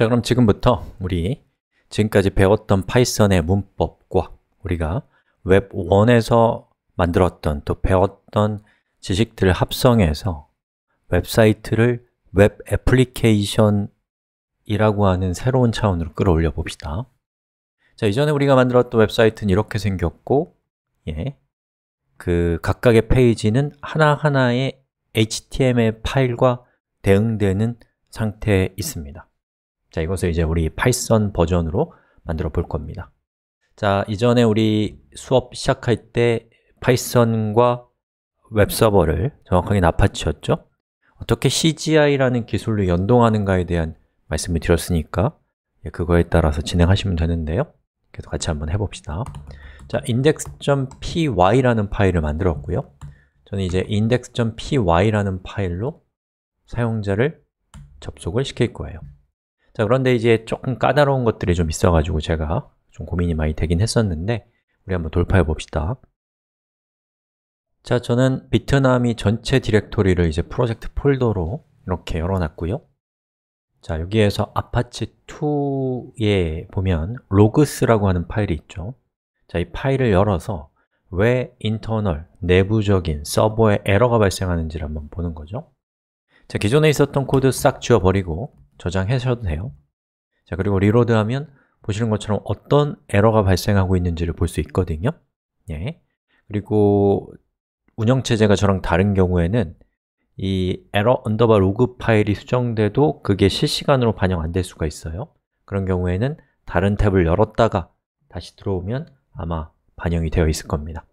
자, 그럼 지금부터 우리 지금까지 배웠던 파이썬의 문법과 우리가 웹1에서 만들었던 또 배웠던 지식들을 합성해서 웹사이트를 웹 애플리케이션이라고 하는 새로운 차원으로 끌어올려 봅시다 자, 이전에 우리가 만들었던 웹사이트는 이렇게 생겼고 예, 그 각각의 페이지는 하나하나의 HTML 파일과 대응되는 상태에 있습니다 자, 이것을 이제 우리 파이썬 버전으로 만들어 볼 겁니다. 자, 이전에 우리 수업 시작할 때 파이썬과 웹서버를 정확하게 나파치였죠 어떻게 CGI라는 기술로 연동하는가에 대한 말씀을 드렸으니까 예, 그거에 따라서 진행하시면 되는데요 그래서 같이 한번 해봅시다 자, index.py라는 파일을 만들었고요 저는 이제 index.py라는 파일로 사용자를 접속을 시킬 거예요 자, 그런데 이제 조금 까다로운 것들이 좀 있어가지고 제가 좀 고민이 많이 되긴 했었는데 우리 한번 돌파해 봅시다 자, 저는 비트남이 전체 디렉토리를 이제 프로젝트 폴더로 이렇게 열어놨고요 자, 여기에서 아파치2에 보면 로그스라고 하는 파일이 있죠 자, 이 파일을 열어서 왜 인터널, 내부적인 서버에 에러가 발생하는지를 한번 보는 거죠 자, 기존에 있었던 코드 싹 지워버리고 저장하셔도 돼요 자 그리고 리로드하면 보시는 것처럼 어떤 에러가 발생하고 있는지를 볼 수 있거든요 예. 그리고 운영체제가 저랑 다른 경우에는 이 error underbar log 파일이 수정돼도 그게 실시간으로 반영 안 될 수가 있어요 그런 경우에는 다른 탭을 열었다가 다시 들어오면 아마 반영이 되어 있을 겁니다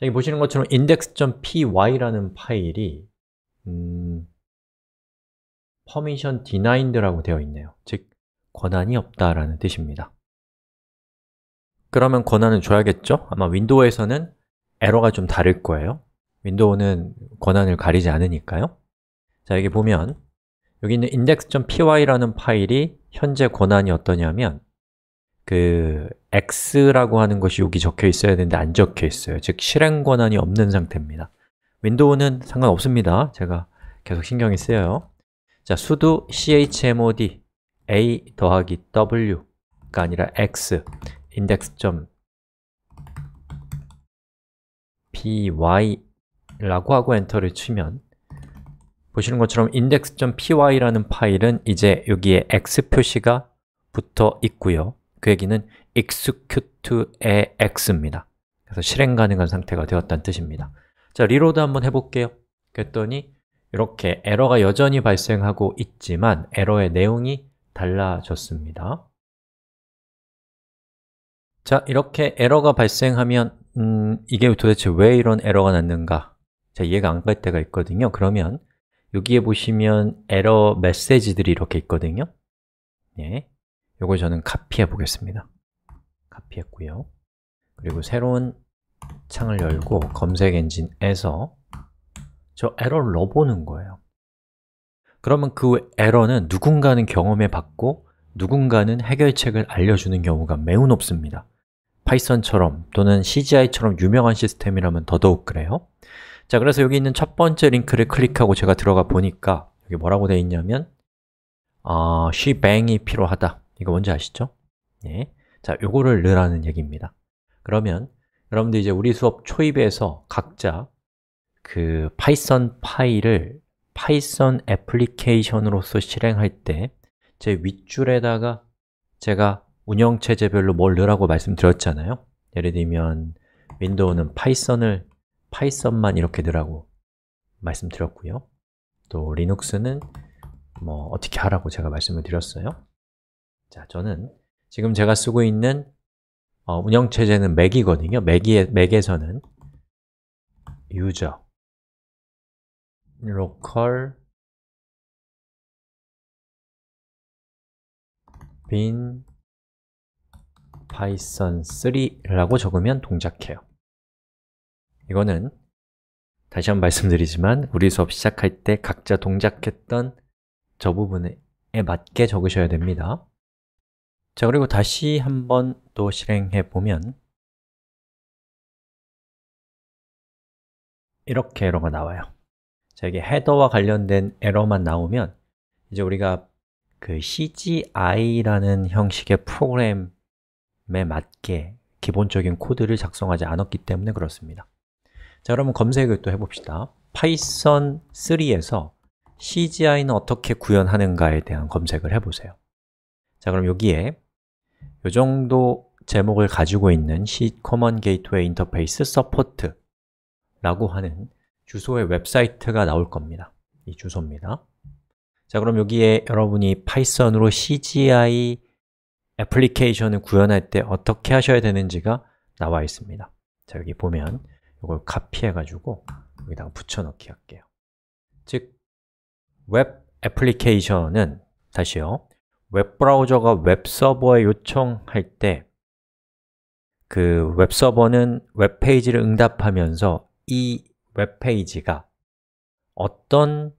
여기 보시는 것처럼 index.py라는 파일이 permission denied라고 되어 있네요 즉, 권한이 없다라는 뜻입니다 그러면 권한은 줘야겠죠? 아마 윈도우에서는 에러가 좀 다를 거예요 윈도우는 권한을 가리지 않으니까요 자, 여기 보면 여기 있는 index.py라는 파일이 현재 권한이 어떠냐면 그 x라고 하는 것이 여기 적혀 있어야 되는데 안 적혀 있어요 즉 실행 권한이 없는 상태입니다 윈도우는 상관없습니다 제가 계속 신경이 쓰여요 자, sudo chmod a 더하기 w가 아니라 x index.py 라고 하고 엔터를 치면 보시는 것처럼 index.py라는 파일은 이제 여기에 x 표시가 붙어 있고요 그 얘기는 execute의 x입니다 그래서 실행 가능한 상태가 되었다는 뜻입니다 자, 리로드 한번 해볼게요 그랬더니 이렇게 에러가 여전히 발생하고 있지만 에러의 내용이 달라졌습니다 자, 이렇게 에러가 발생하면 음, 이게 도대체 왜 이런 에러가 났는가 자, 이해가 안 갈 때가 있거든요 그러면 여기에 보시면 에러 메시지들이 이렇게 있거든요 예, 네, 이걸 저는 카피해 보겠습니다 카피했고요 그리고 새로운 창을 열고 검색 엔진에서 저 에러를 넣어보는 거예요 그러면 그 에러는 누군가는 경험해 봤고 누군가는 해결책을 알려주는 경우가 매우 높습니다 파이썬처럼 또는 CGI처럼 유명한 시스템이라면 더더욱 그래요 자, 그래서 여기 있는 첫 번째 링크를 클릭하고 제가 들어가 보니까 여기 뭐라고 되어 있냐면 어, s b a n g 이 필요하다 이거 뭔지 아시죠? 네. 자, 요거를 넣으라는 얘기입니다 그러면 여러분들 이제 우리 수업 초입에서 각자 그 파이썬 파일을 파이썬 애플리케이션으로서 실행할 때 제 윗줄에다가 제가 운영체제별로 뭘 넣으라고 말씀드렸잖아요 예를 들면 윈도우는 파이썬을 파이썬만 이렇게 넣으라고 말씀드렸고요 또 리눅스는 뭐 어떻게 하라고 제가 말씀을 드렸어요 자, 저는 지금 제가 쓰고 있는 어, 운영체제는 맥이거든요 맥이, 맥에서는 유저 로컬 빈 파이썬 3라고 적으면 동작해요 이거는 다시 한번 말씀드리지만 우리 수업 시작할 때 각자 동작했던 저 부분에 맞게 적으셔야 됩니다 자, 그리고 다시 한번 또 실행해 보면 이렇게 에러가 나와요 자, 여기 헤더와 관련된 에러만 나오면 이제 우리가 그 CGI라는 형식의 프로그램에 맞게 기본적인 코드를 작성하지 않았기 때문에 그렇습니다 자, 그러면 검색을 또 해봅시다 Python 3에서 CGI는 어떻게 구현하는가에 대한 검색을 해보세요 자, 그럼 여기에 이 정도 제목을 가지고 있는 C Common Gateway Interface Support 라고 하는 주소의 웹사이트가 나올 겁니다. 이 주소입니다. 자, 그럼 여기에 여러분이 파이썬으로 CGI 애플리케이션을 구현할 때 어떻게 하셔야 되는지가 나와 있습니다. 자, 여기 보면 이걸 카피해가지고 여기다가 붙여넣기 할게요. 즉, 웹 애플리케이션은 다시요. 웹브라우저가 웹서버에 요청할 때 그 웹서버는 웹페이지를 응답하면서 이 웹페이지가 어떤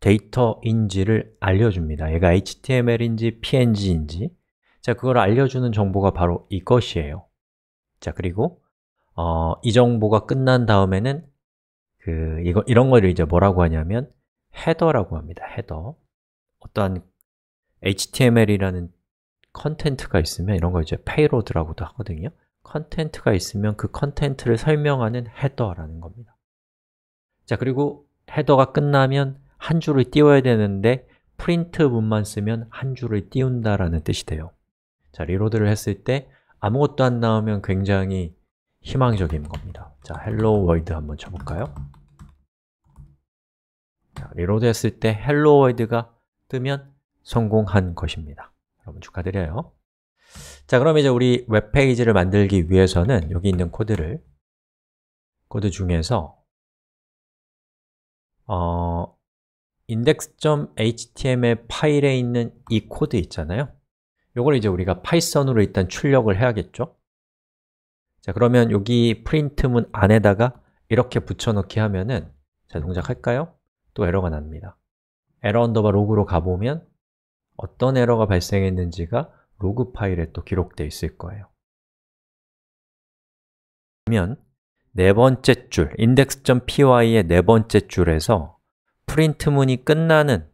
데이터인지를 알려줍니다. 얘가 HTML인지 PNG인지 자, 그걸 알려주는 정보가 바로 이것이에요. 자, 그리고 어, 이 정보가 끝난 다음에는 그 이거, 이런 거를 이제 뭐라고 하냐면 헤더라고 합니다. 헤더 어떠한 HTML이라는 컨텐츠가 있으면 이런 걸 이제 페이로드라고도 하거든요. 컨텐트가 있으면 그 컨텐트를 설명하는 헤더라는 겁니다 자 그리고 헤더가 끝나면 한 줄을 띄워야 되는데 프린트 문만 쓰면 한 줄을 띄운다라는 뜻이 돼요 자, 리로드를 했을 때 아무것도 안 나오면 굉장히 희망적인 겁니다 자, h e 월드 한번 쳐볼까요? 자, 리로드 했을 때 헬로 l l o 가 뜨면 성공한 것입니다 여러분 축하드려요 자, 그럼 이제 우리 웹페이지를 만들기 위해서는 여기 있는 코드를 코드 중에서 어, index.html 파일에 있는 이 코드 있잖아요 요걸 이제 우리가 파이썬으로 일단 출력을 해야겠죠 자, 그러면 여기 프린트문 안에다가 이렇게 붙여넣기 하면은 자, 동작 할까요? 또 에러가 납니다 에러 언더바 로그로 가보면 어떤 에러가 발생했는지가 로그 파일에 또 기록되어 있을 거예요 그러면 네 번째 줄, index.py의 네 번째 줄에서 프린트문이 끝나는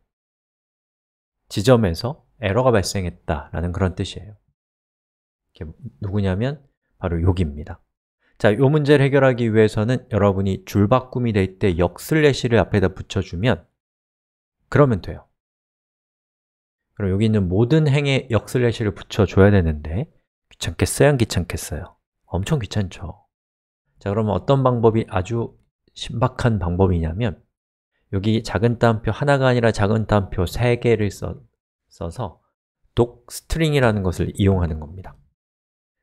지점에서 에러가 발생했다라는 그런 뜻이에요 누구냐면 바로 여기입니다 자, 이 문제를 해결하기 위해서는 여러분이 줄 바꿈이 될 때 역 슬래시를 앞에다 붙여주면 그러면 돼요 그럼 여기 있는 모든 행에 역슬래시를 붙여줘야 되는데 귀찮겠어요? 안 귀찮겠어요? 엄청 귀찮죠 자, 그러면 어떤 방법이 아주 신박한 방법이냐면 여기 작은 따옴표 하나가 아니라 작은 따옴표 세 개를 써, 써서 독스트링이라는 것을 이용하는 겁니다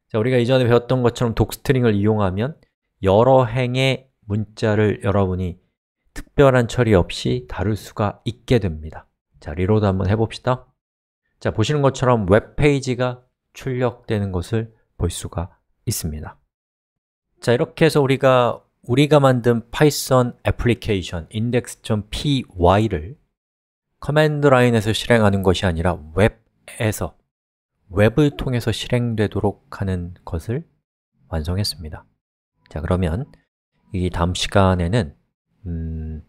자, 우리가 이전에 배웠던 것처럼 독스트링을 이용하면 여러 행의 문자를 여러분이 특별한 처리 없이 다룰 수가 있게 됩니다 자, 리로드 한번 해봅시다 자, 보시는 것처럼 웹페이지가 출력되는 것을 볼 수가 있습니다 자, 이렇게 해서 우리가 우리가 만든 파이썬 애플리케이션 index.py를 커맨드 라인에서 실행하는 것이 아니라 웹에서 웹을 통해서 실행되도록 하는 것을 완성했습니다 자, 그러면 이 다음 시간에는 음,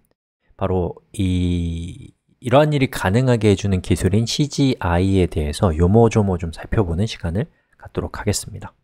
바로 이 이러한 일이 가능하게 해주는 기술인 CGI에 대해서 요모조모 좀 살펴보는 시간을 갖도록 하겠습니다.